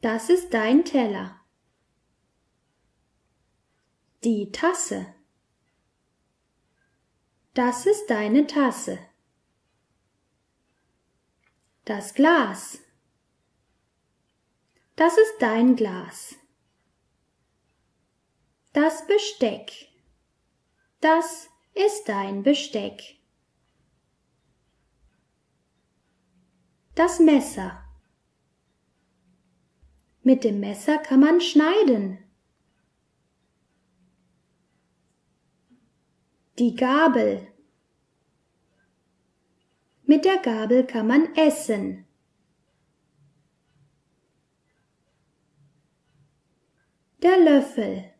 Das ist dein Teller. Die Tasse. Das ist deine Tasse. Das Glas. Das ist dein Glas. Das Besteck. Das ist dein Besteck. Das Messer. Mit dem Messer kann man schneiden. Die Gabel. Mit der Gabel kann man essen. Der Löffel.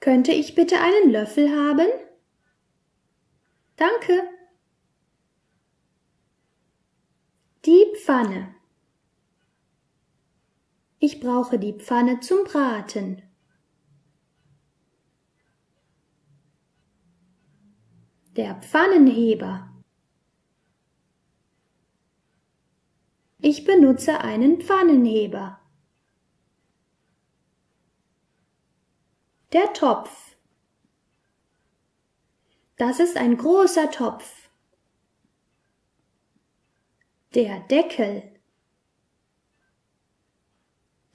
Könnte ich bitte einen Löffel haben? Danke. Die Pfanne. Ich brauche die Pfanne zum Braten. Der Pfannenheber. Ich benutze einen Pfannenheber. Der Topf. Das ist ein großer Topf. Der Deckel.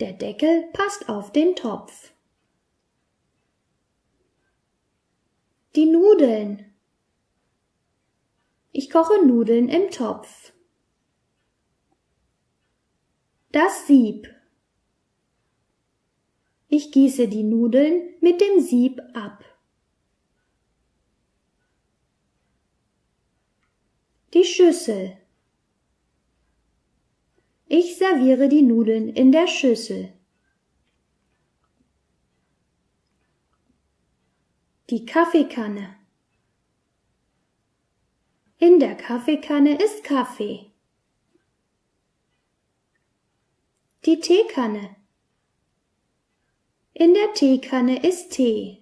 Der Deckel passt auf den Topf. Die Nudeln. Ich koche Nudeln im Topf. Das Sieb. Ich gieße die Nudeln mit dem Sieb ab. Die Schüssel. Ich serviere die Nudeln in der Schüssel. Die Kaffeekanne. In der Kaffeekanne ist Kaffee. Die Teekanne. In der Teekanne ist Tee.